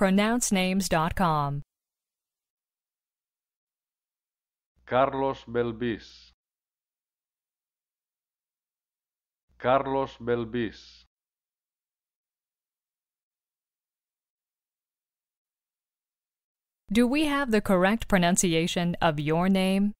pronouncenames.com. Carlos Belvis. Carlos Belvis. Do we have the correct pronunciation of your name?